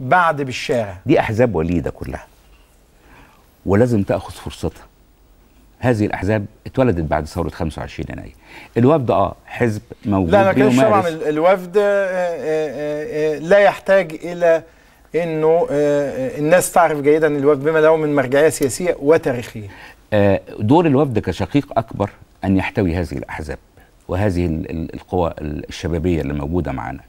بعد بالشارع دي احزاب وليده كلها ولازم تاخذ فرصتها هذه الاحزاب اتولدت بعد ثوره 25 يناير الوفد اه حزب موجود لا ما كانش طبعا الوفد آه، آه، آه، لا يحتاج الى انه الناس تعرف جيدا الوفد بما له من مرجعيه سياسيه وتاريخيه دور الوفد كشقيق اكبر ان يحتوي هذه الاحزاب وهذه القوى الشبابيه اللي موجوده معنا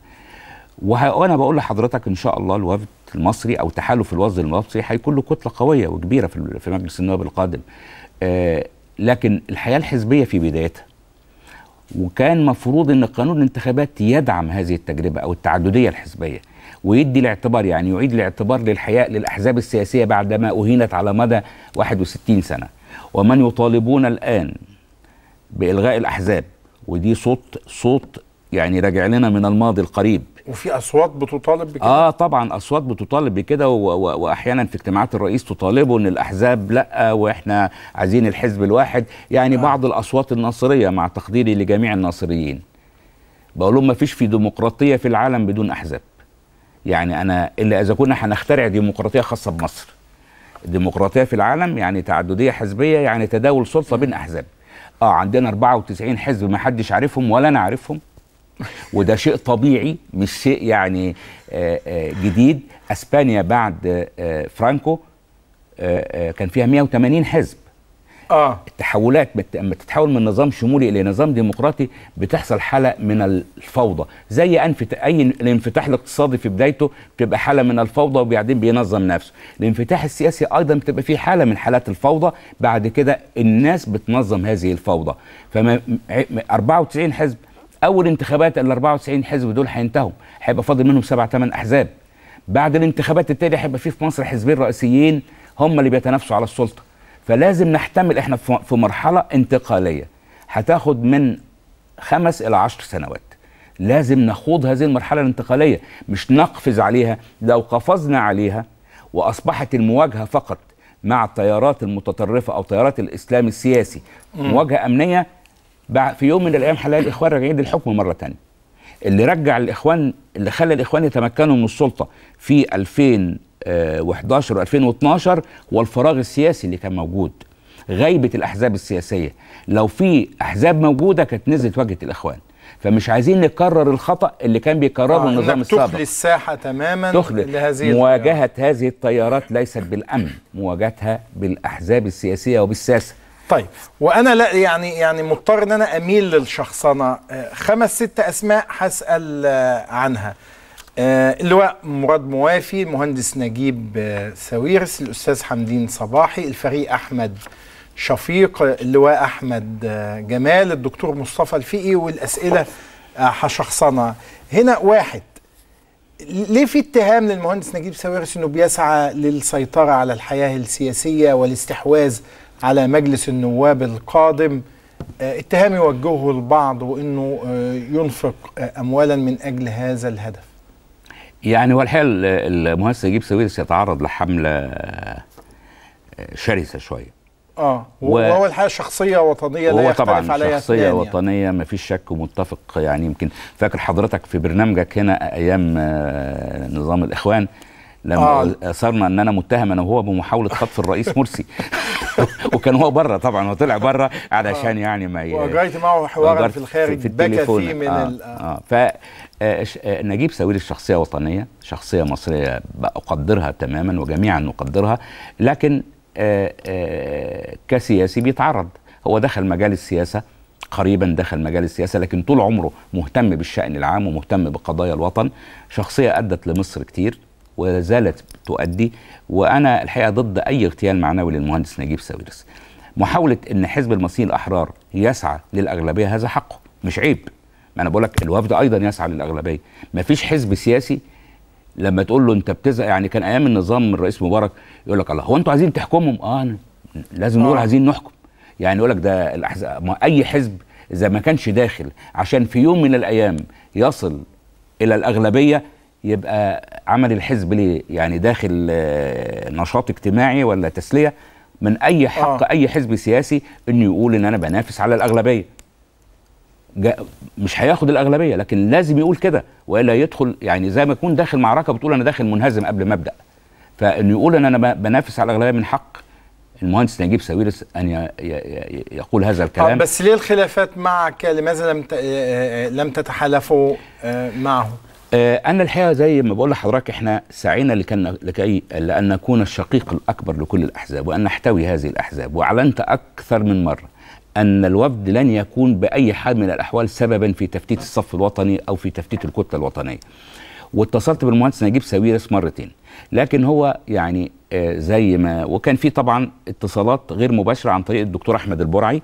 وانا بقول لحضرتك ان شاء الله الوفد المصري او تحالف الوفد المصري هيكون له كتله قويه وكبيره في مجلس النواب القادم آه لكن الحياه الحزبيه في بدايتها وكان مفروض ان قانون الانتخابات يدعم هذه التجربه او التعدديه الحزبيه ويدي الاعتبار يعني يعيد الاعتبار للحياة للأحزاب السياسية بعدما أهينت على مدى 61 سنة ومن يطالبون الآن بإلغاء الأحزاب ودي صوت صوت يعني راجع لنا من الماضي القريب وفي اصوات بتطالب بكده اه طبعا اصوات بتطالب بكده واحيانا في اجتماعات الرئيس تطالبه ان الاحزاب لا واحنا عايزين الحزب الواحد يعني آه. بعض الاصوات الناصريه مع تقديري لجميع الناصريين بقول لهم ما فيش في ديمقراطيه في العالم بدون احزاب يعني انا الا اذا كنا هنخترع ديمقراطيه خاصه بمصر الديمقراطيه في العالم يعني تعدديه حزبيه يعني تداول سلطه بين احزاب اه عندنا 94 حزب ما حدش عارفهم ولا انا عارفهم وده شيء طبيعي مش شيء يعني آه، آه، جديد اسبانيا بعد آه، فرانكو كان فيها 180 حزب اه التحولات لما تتحول من نظام شمولي الى نظام ديمقراطي بتحصل حاله من الفوضى زي انفت... اي الانفتاح الاقتصادي في بدايته بتبقى حاله من الفوضى وبعدين بينظم نفسه الانفتاح السياسي ايضا بتبقى فيه حاله من حالات الفوضى بعد كده الناس بتنظم هذه الفوضى فما 94 حزب اول انتخابات ال 94 حزب دول هينتهوا هيبقى فاضل منهم سبع ثمان احزاب بعد الانتخابات التاليه هيبقى في في مصر حزبين رئيسيين هم اللي بيتنافسوا على السلطه فلازم نحتمل احنا في مرحله انتقاليه هتاخد من خمس الى عشر سنوات لازم نخوض هذه المرحله الانتقاليه مش نقفز عليها لو قفزنا عليها واصبحت المواجهه فقط مع التيارات المتطرفه او تيارات الاسلام السياسي مواجهه امنيه في يوم من الايام هنلاقي الاخوان راجعين للحكم مره ثانيه اللي رجع الاخوان اللي خلى الاخوان يتمكنوا من السلطه في 2011 آه، و2012 هو الفراغ السياسي اللي كان موجود غيبه الاحزاب السياسيه لو في احزاب موجوده كانت نزلت واجهه الاخوان فمش عايزين نكرر الخطا اللي كان بيكرره آه النظام السابق تخلي الساحه تماما تخلي لهذه مواجهه التيارات. هذه التيارات ليست بالامن مواجهتها بالاحزاب السياسيه وبالساسه طيب وانا لا يعني يعني مضطر ان انا اميل للشخصنه آه، خمس ست اسماء هسال آه، عنها آه، اللواء مراد موافي المهندس نجيب ساويرس الاستاذ حمدين صباحي الفريق احمد شفيق اللواء احمد جمال الدكتور مصطفى الفقي والاسئله هشخصنها هنا واحد ليه في اتهام للمهندس نجيب ساويرس انه بيسعى للسيطره على الحياه السياسيه والاستحواذ على مجلس النواب القادم آه، اتهام يوجهه البعض وانه آه، ينفق آه، اموالا من اجل هذا الهدف يعني والحال المهندس نجيب سويرس يتعرض لحمله شرسه شويه اه وهو الحقيقه شخصيه وطنيه لا يختلف طبعا عليها شخصيه يعني. وطنيه ما فيش شك ومتفق يعني يمكن فاكر حضرتك في برنامجك هنا ايام نظام الاخوان لما آه. صرنا ان انا متهم انا وهو بمحاوله خطف الرئيس مرسي وكان هو بره طبعا هو طلع بره علشان آه. يعني ما واجريت معه حوارا في الخارج في بكى فيه من آه. ال آه. آه. ف آه، آه، نجيب ساويل الشخصيه وطنيه شخصيه مصريه اقدرها تماما وجميعا نقدرها لكن آه آه كسياسي بيتعرض هو دخل مجال السياسه قريبا دخل مجال السياسه لكن طول عمره مهتم بالشان العام ومهتم بقضايا الوطن شخصيه ادت لمصر كتير وزالت تؤدي وانا الحقيقه ضد اي اغتيال معنوي للمهندس نجيب ساويرس محاوله ان حزب المصريين الاحرار يسعى للاغلبيه هذا حقه مش عيب ما انا بقول لك الوفد ايضا يسعى للاغلبيه ما فيش حزب سياسي لما تقول له انت بتزهق يعني كان ايام النظام الرئيس مبارك يقول لك الله هو انتوا عايزين تحكمهم اه لازم نقول آه. عايزين نحكم يعني يقول لك ده الاحزاب ما اي حزب اذا ما كانش داخل عشان في يوم من الايام يصل الى الاغلبيه يبقى عمل الحزب ليه يعني داخل آه، نشاط اجتماعي ولا تسليه من اي آه. حق آه. اي حزب سياسي انه يقول ان انا بنافس على الاغلبيه مش هياخد الاغلبيه لكن لازم يقول كده والا يدخل يعني زي ما يكون داخل معركه بتقول انا داخل منهزم قبل ما ابدا فانه يقول ان انا بنافس على الاغلبيه من حق المهندس نجيب ساويرس ان يقول هذا آه، الكلام بس ليه الخلافات معك لماذا لم لم تتحالفوا معه آه، انا الحقيقه زي ما بقول لحضرتك احنا سعينا لكي لان نكون الشقيق الاكبر لكل الاحزاب وان نحتوي هذه الاحزاب واعلنت اكثر من مره ان الوفد لن يكون باي حال من الاحوال سببا في تفتيت الصف الوطني او في تفتيت الكتله الوطنيه واتصلت بالمهندس نجيب ساويرس مرتين لكن هو يعني آه، زي ما وكان في طبعا اتصالات غير مباشره عن طريق الدكتور احمد البرعي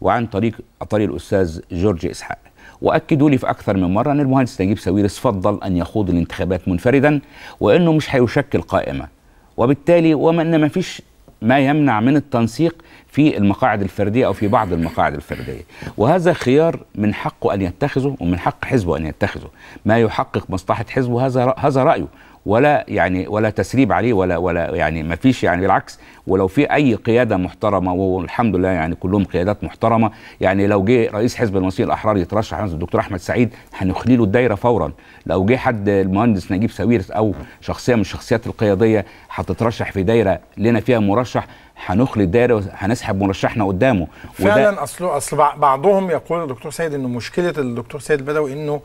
وعن طريق عن طريق الاستاذ جورج اسحاق واكدوا لي في اكثر من مره ان المهندس نجيب ساويرس فضل ان يخوض الانتخابات منفردا وانه مش هيشكل قائمه وبالتالي وما ان ما فيش ما يمنع من التنسيق في المقاعد الفرديه او في بعض المقاعد الفرديه وهذا خيار من حقه ان يتخذه ومن حق حزبه ان يتخذه ما يحقق مصلحه حزبه هذا هذا رايه ولا يعني ولا تسريب عليه ولا ولا يعني ما فيش يعني بالعكس ولو في اي قياده محترمه والحمد لله يعني كلهم قيادات محترمه يعني لو جه رئيس حزب المصري الاحرار يترشح الدكتور احمد سعيد هنخلي له الدايره فورا لو جه حد المهندس نجيب ساويرس او شخصيه من الشخصيات القياديه هتترشح في دايره لنا فيها مرشح هنخلي الدايره هنسحب مرشحنا قدامه فعلا اصل اصل بعضهم يقول الدكتور سيد انه مشكله الدكتور سيد البدوي انه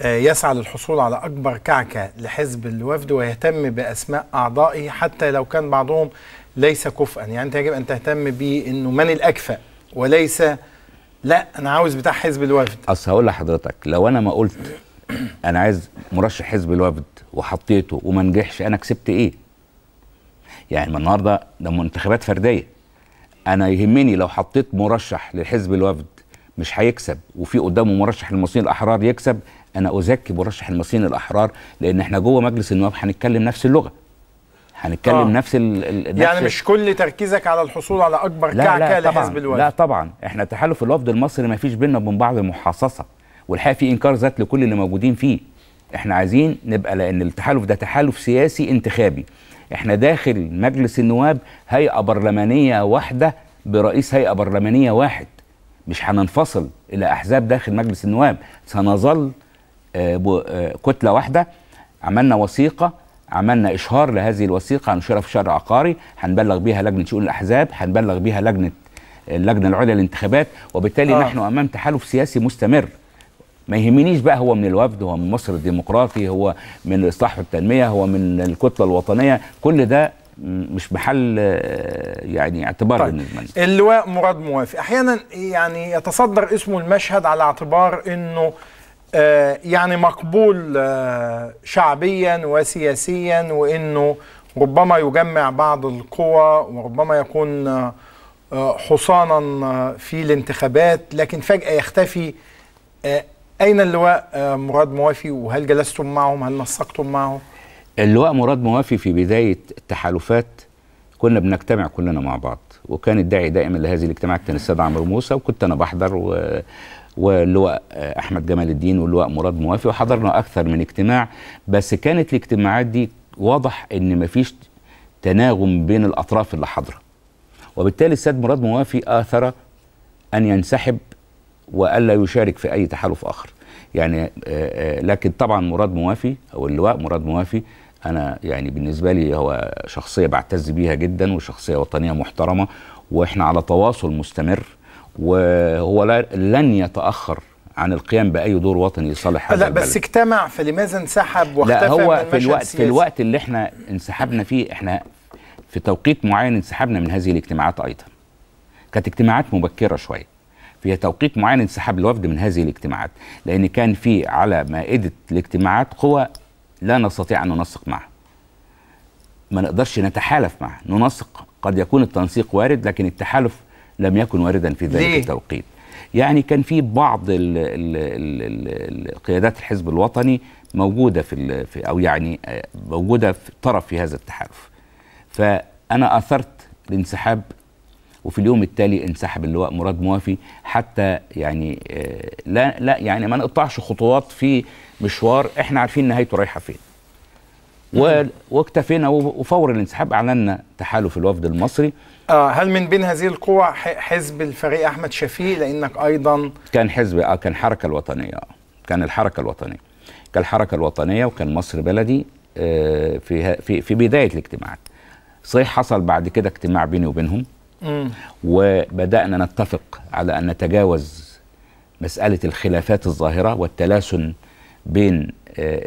آه، يسعى للحصول على أكبر كعكة لحزب الوفد ويهتم بأسماء أعضائه حتى لو كان بعضهم ليس كفءا يعني أنت يجب أن تهتم بأنه من الأكفأ وليس لا أنا عاوز بتاع حزب الوفد أصل هقول لحضرتك لو أنا ما قلت أنا عايز مرشح حزب الوفد وحطيته وما نجحش أنا كسبت إيه؟ يعني ما النهارده ده منتخبات فردية أنا يهمني لو حطيت مرشح لحزب الوفد مش هيكسب وفي قدامه مرشح المصريين الاحرار يكسب انا ازكي مرشح المصريين الاحرار لان احنا جوه مجلس النواب هنتكلم نفس اللغه هنتكلم آه. نفس ال ال يعني نفس مش كل تركيزك على الحصول على اكبر لا كعكه لحزب الوفد لا طبعا احنا تحالف الوفد المصري ما فيش بينا وبين بعض محاصصه والحقيقه في انكار ذات لكل اللي موجودين فيه احنا عايزين نبقى لان التحالف ده تحالف سياسي انتخابي احنا داخل مجلس النواب هيئه برلمانيه واحده برئيس هيئه برلمانيه واحد مش هننفصل الى احزاب داخل مجلس النواب سنظل آه، آه، كتله واحده عملنا وثيقه عملنا اشهار لهذه الوثيقه هنشرها في شرع عقاري هنبلغ بيها لجنه شؤون الاحزاب هنبلغ بيها لجنه اللجنه العليا للانتخابات وبالتالي آه. نحن امام تحالف سياسي مستمر ما يهمنيش بقى هو من الوفد هو من مصر الديمقراطي هو من الاصلاح والتنميه هو من الكتله الوطنيه كل ده مش محل آه، يعني اعتبار طيب. بالنسبه لنا اللواء مراد موافي احيانا يعني يتصدر اسمه المشهد على اعتبار انه آه، يعني مقبول آه، شعبيا وسياسيا وانه ربما يجمع بعض القوى وربما يكون حصانا في الانتخابات لكن فجاه يختفي اين اللواء مراد موافي وهل جلستم معهم هل نسقتم معه اللواء مراد موافي في بداية التحالفات كنا بنجتمع كلنا مع بعض وكان الداعي دائما لهذه الاجتماعات كان السيد عمرو موسى وكنت انا بحضر و... واللواء احمد جمال الدين واللواء مراد موافي وحضرنا اكثر من اجتماع بس كانت الاجتماعات دي واضح ان مفيش تناغم بين الاطراف اللي حاضره وبالتالي السيد مراد موافي اثر ان ينسحب والا يشارك في اي تحالف اخر يعني لكن طبعا مراد موافي او اللواء مراد موافي انا يعني بالنسبه لي هو شخصيه بعتز بيها جدا وشخصيه وطنيه محترمه واحنا على تواصل مستمر وهو لن يتاخر عن القيام باي دور وطني لصالح هذا لا بس البلد. اجتمع فلماذا انسحب واختفى لا هو في الوقت السياسي. في الوقت اللي احنا انسحبنا فيه احنا في توقيت معين انسحبنا من هذه الاجتماعات ايضا كانت اجتماعات مبكره شويه في توقيت معين انسحب الوفد من هذه الاجتماعات لان كان في على مائده الاجتماعات قوى لا نستطيع أن ننسق معها ما نقدرش نتحالف معها ننسق قد يكون التنسيق وارد لكن التحالف لم يكن واردا في ذلك التوقيت يعني كان في بعض الـ الـ الـ الـ قيادات الحزب الوطني موجوده في, في او يعني آه، موجوده في طرف في هذا التحالف فانا اثرت الانسحاب وفي اليوم التالي انسحب اللواء مراد موافي حتى يعني آه، لا لا يعني ما نقطعش خطوات في مشوار احنا عارفين نهايته رايحه فين نعم. واكتفينا وفور الانسحاب اعلنا تحالف الوفد المصري آه هل من بين هذه القوى حزب الفريق احمد شفيق لانك ايضا كان حزب اه كان حركه الوطنيه اه كان الحركه الوطنيه كان الحركه الوطنيه وكان مصر بلدي آه في في في بدايه الاجتماعات صحيح حصل بعد كده اجتماع بيني وبينهم مم. وبدانا نتفق على ان نتجاوز مساله الخلافات الظاهره والتلاسن بين آه،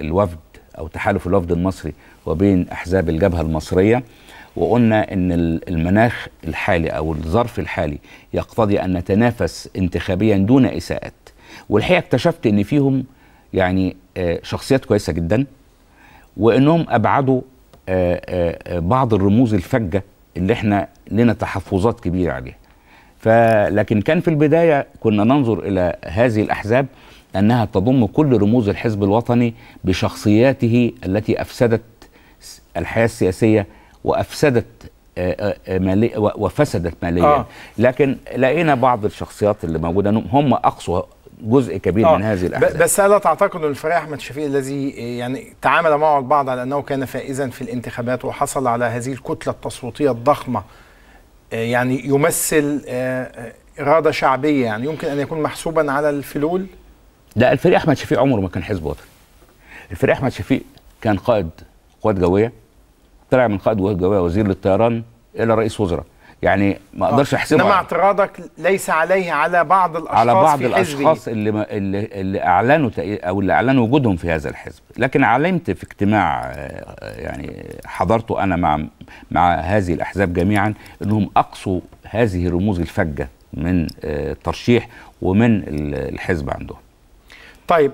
الوفد او تحالف الوفد المصري وبين احزاب الجبهه المصريه وقلنا ان المناخ الحالي او الظرف الحالي يقتضي ان نتنافس انتخابيا دون اساءات والحقيقه اكتشفت ان فيهم يعني آه، شخصيات كويسه جدا وانهم ابعدوا آه، بعض الرموز الفجه اللي احنا لنا تحفظات كبيره عليها فلكن كان في البدايه كنا ننظر الى هذه الاحزاب أنها تضم كل رموز الحزب الوطني بشخصياته التي أفسدت الحياة السياسية وأفسدت آه، آه، آه، مالي وفسدت ماليا آه. لكن لقينا بعض الشخصيات اللي موجوده هم اقصى جزء كبير آه. من هذه الاحداث بس ألا تعتقد ان الفريق احمد شفيق الذي يعني تعامل معه البعض على انه كان فائزا في الانتخابات وحصل على هذه الكتله التصويتيه الضخمه يعني يمثل اراده شعبيه يعني يمكن ان يكون محسوبا على الفلول ده الفريق احمد شفيق عمره ما كان حزب وطني الفريق احمد شفيق كان قائد قوات جويه طلع من قائد قوات جويه وزير للطيران الى رئيس وزراء يعني ما اقدرش آه، احسبه انما اعتراضك ليس عليه على بعض الاشخاص على بعض في الاشخاص اللي, ما اللي اللي اعلنوا او اللي اعلنوا وجودهم في هذا الحزب لكن علمت في اجتماع آه، آه، يعني حضرته انا مع مع هذه الاحزاب جميعا انهم اقصوا هذه رموز الفجه من الترشيح ومن الحزب عندهم طيب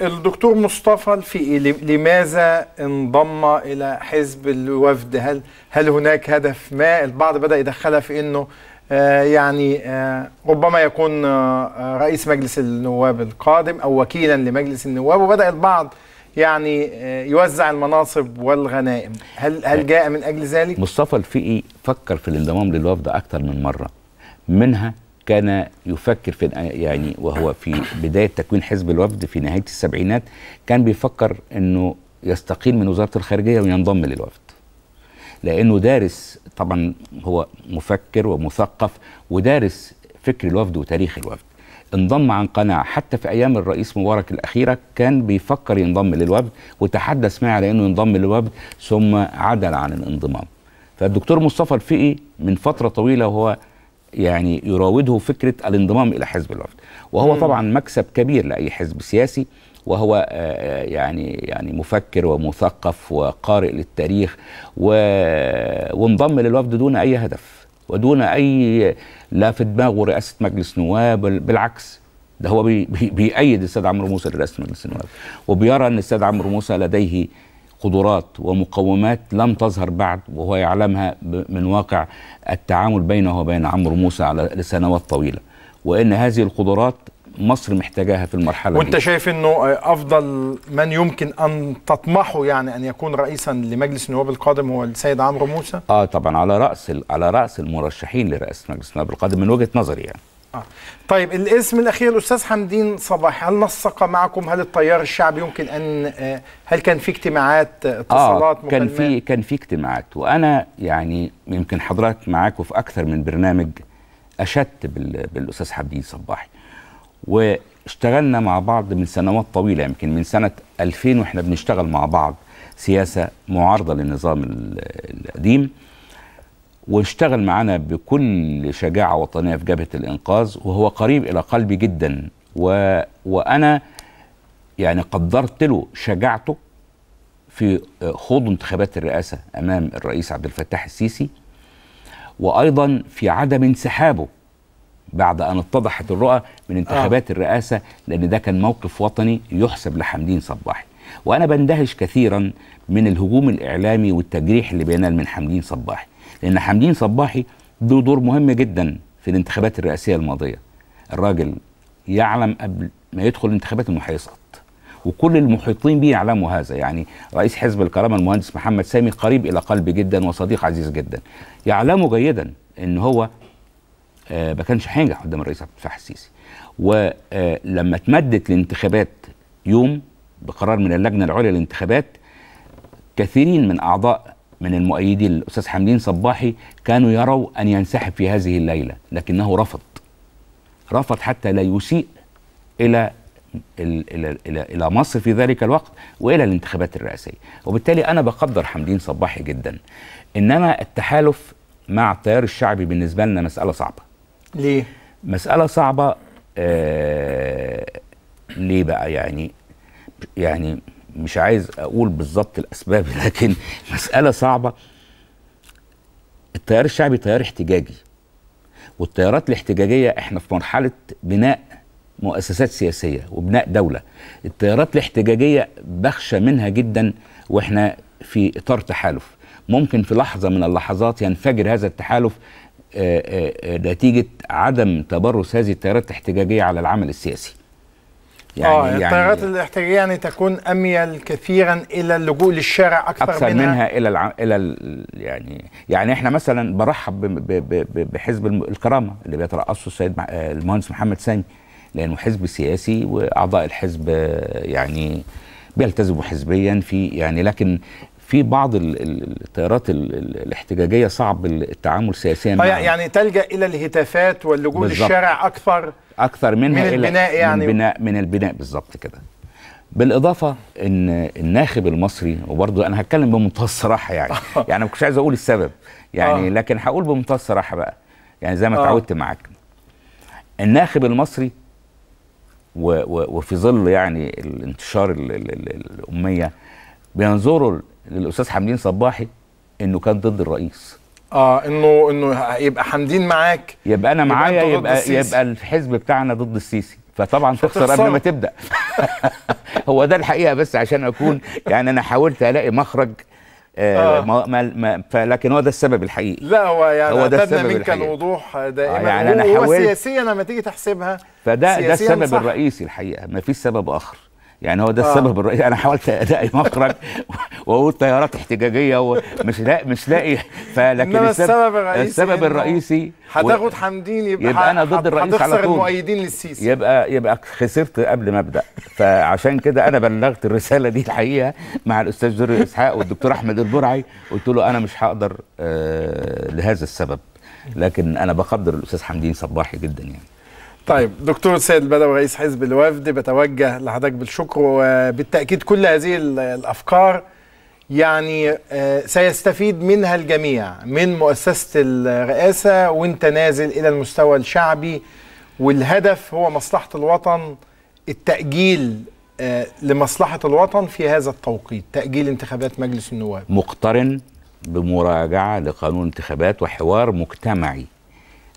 الدكتور مصطفى الفقي إيه؟ لماذا انضم الى حزب الوفد هل هل هناك هدف ما البعض بدا يدخلها في انه آه، يعني آه، ربما يكون آه، رئيس مجلس النواب القادم او وكيلا لمجلس النواب وبدا البعض يعني يوزع المناصب والغنائم هل هل جاء من اجل ذلك مصطفى الفقي فكر في الانضمام للوفد اكثر من مره منها كان يفكر في يعني وهو في بدايه تكوين حزب الوفد في نهايه السبعينات كان بيفكر انه يستقيل من وزاره الخارجيه وينضم للوفد لانه دارس طبعا هو مفكر ومثقف ودارس فكر الوفد وتاريخ الوفد انضم عن قناعة حتى في أيام الرئيس مبارك الأخيرة كان بيفكر ينضم للوفد وتحدث معي على أنه ينضم للوفد ثم عدل عن الانضمام فالدكتور مصطفى الفقي من فترة طويلة وهو يعني يراوده فكره الانضمام الى حزب الوفد وهو طبعا مكسب كبير لاي حزب سياسي وهو آه، آه، يعني يعني مفكر ومثقف وقارئ للتاريخ و... وانضم للوفد دون اي هدف ودون اي لا في دماغه رئاسه مجلس نواب بالعكس ده هو بي... بيأيد السيد عمرو موسى لرئاسه مجلس النواب وبيرى ان السيد عمرو موسى لديه قدرات ومقومات لم تظهر بعد وهو يعلمها من واقع التعامل بينه وبين عمرو موسى على لسنوات طويله وان هذه القدرات مصر محتاجاها في المرحله وانت دي. شايف انه افضل من يمكن ان تطمحه يعني ان يكون رئيسا لمجلس النواب القادم هو السيد عمرو موسى اه طبعا على راس على راس المرشحين لرئاسه مجلس النواب القادم من وجهه نظري يعني آه. طيب الاسم الاخير الاستاذ حمدين صباح هل نسق معكم هل التيار الشعبي يمكن ان آه، هل كان في اجتماعات آه، آه، اتصالات آه كان في كان في اجتماعات وانا يعني يمكن حضرتك معاكم في اكثر من برنامج اشدت بالاستاذ حمدين صباحي واشتغلنا مع بعض من سنوات طويله يمكن من سنه 2000 واحنا بنشتغل مع بعض سياسه معارضه للنظام القديم واشتغل معانا بكل شجاعة وطنية في جبهة الإنقاذ وهو قريب إلى قلبي جدا و... وأنا يعني قدرت له شجاعته في خوض انتخابات الرئاسة أمام الرئيس عبد الفتاح السيسي وأيضا في عدم انسحابه بعد أن اتضحت الرؤى من انتخابات آه. الرئاسة لأن ده كان موقف وطني يحسب لحمدين صباحي وأنا بندهش كثيرا من الهجوم الإعلامي والتجريح اللي بينال من حمدين صباحي لان حمدين صباحي له دور مهم جدا في الانتخابات الرئاسيه الماضيه الراجل يعلم قبل ما يدخل الانتخابات انه هيسقط وكل المحيطين به يعلموا هذا يعني رئيس حزب الكرامه المهندس محمد سامي قريب الى قلبي جدا وصديق عزيز جدا يعلموا جيدا ان هو آه ما كانش هينجح قدام الرئيس عبد الفتاح السيسي ولما آه، اتمدت الانتخابات يوم بقرار من اللجنه العليا للانتخابات كثيرين من اعضاء من المؤيدي الأستاذ حمدين صباحي كانوا يروا أن ينسحب في هذه الليلة لكنه رفض رفض حتى لا يسيء إلى إلى, إلى, مصر في ذلك الوقت وإلى الانتخابات الرئاسية وبالتالي أنا بقدر حمدين صباحي جدا إنما التحالف مع التيار الشعبي بالنسبة لنا مسألة صعبة ليه؟ مسألة صعبة آه ليه بقى يعني يعني مش عايز اقول بالظبط الاسباب لكن مساله صعبه التيار الشعبي تيار احتجاجي والتيارات الاحتجاجيه احنا في مرحله بناء مؤسسات سياسيه وبناء دوله التيارات الاحتجاجيه بخشى منها جدا واحنا في اطار تحالف ممكن في لحظه من اللحظات ينفجر هذا التحالف آه، آه، آه، نتيجه عدم تبرس هذه التيارات الاحتجاجيه على العمل السياسي يعني آه يعني الطائرات الاحتياجيه يعني تكون اميل كثيرا الى اللجوء للشارع اكثر, أكثر منها, منها الى الع... الى ال... يعني يعني احنا مثلا برحب ب... ب... ب... بحزب الكرامه اللي بيترأسه السيد آه، المهندس محمد سامي لانه حزب سياسي واعضاء الحزب آه، يعني بيلتزموا حزبيا في يعني لكن في بعض التيارات الاحتجاجيه صعب التعامل سياسيا آه، معها. يعني تلجا الى الهتافات واللجوء للشارع اكثر اكثر منها من الى البناء يعني من البناء من البناء بالظبط كده بالاضافه ان الناخب المصري وبرضه انا هتكلم بمنتهى الصراحه يعني آه. يعني ما كنتش عايز اقول السبب يعني آه. لكن هقول بمنتهى الصراحه بقى يعني زي ما اتعودت معاك الناخب المصري وفي ظل يعني الانتشار الاميه بينظروا للاستاذ حمدين صباحي انه كان ضد الرئيس اه انه انه يبقى حمدين معاك يبقى انا معايا يبقى يبقى, يبقى, يبقى الحزب بتاعنا ضد السيسي فطبعا تخسر قبل ما تبدا هو ده الحقيقه بس عشان اكون يعني انا حاولت الاقي مخرج آه, آه. ما ما فلكن هو ده السبب الحقيقي لا هو يعني هو ده السبب منك الحقيقي. الوضوح دائما آه يعني انا حاولت سياسيا لما تيجي تحسبها فده ده السبب صح. الرئيسي الحقيقه ما فيش سبب اخر يعني هو ده آه. السبب الرئيسي انا حاولت الاقي مخرج واقول طيارات احتجاجيه ومش لاقي مش لاقي فلكن السبب الرئيسي السبب الرئيسي هتاخد حمدين يبقى, يبقى انا ضد الرئيس على طول المؤيدين للسيسي يبقى يبقى خسرت قبل ما ابدا فعشان كده انا بلغت الرساله دي الحقيقه مع الاستاذ جوري اسحاق والدكتور احمد البرعي قلت له انا مش هقدر آه لهذا السبب لكن انا بقدر الاستاذ حمدين صباحي جدا يعني طيب دكتور سيد البدوي رئيس حزب الوفد بتوجه لحضرتك بالشكر وبالتاكيد كل هذه الافكار يعني آه، سيستفيد منها الجميع من مؤسسه الرئاسه وانت نازل الى المستوى الشعبي والهدف هو مصلحه الوطن التاجيل آه، لمصلحه الوطن في هذا التوقيت تاجيل انتخابات مجلس النواب مقترن بمراجعه لقانون انتخابات وحوار مجتمعي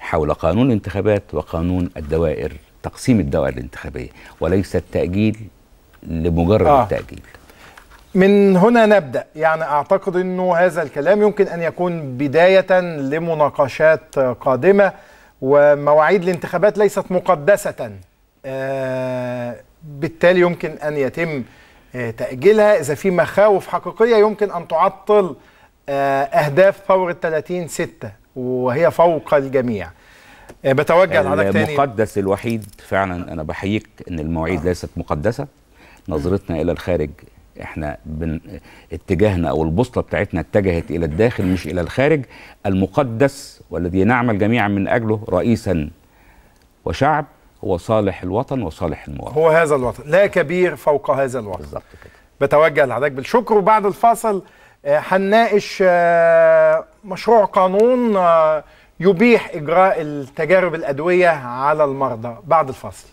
حول قانون الانتخابات وقانون الدوائر تقسيم الدوائر الانتخابية وليس التأجيل لمجرد آه. التأجيل من هنا نبدأ يعني أعتقد أنه هذا الكلام يمكن أن يكون بداية لمناقشات قادمة ومواعيد الانتخابات ليست مقدسة آه، بالتالي يمكن أن يتم آه، تأجيلها إذا في مخاوف حقيقية يمكن أن تعطل آه، أهداف ثورة 30 6 وهي فوق الجميع آه، بتوجه لحضرتك تاني المقدس الوحيد فعلا انا بحييك ان المواعيد آه. ليست مقدسه نظرتنا الى الخارج احنا بن... اتجاهنا او البوصله بتاعتنا اتجهت الى الداخل مش الى الخارج المقدس والذي نعمل جميعا من اجله رئيسا وشعب هو صالح الوطن وصالح المواطن هو هذا الوطن لا كبير فوق هذا الوطن بالظبط كده بتوجه لحضرتك بالشكر وبعد الفاصل هنناقش آه، مشروع قانون آه، يبيح اجراء التجارب الادويه على المرضى بعد الفاصل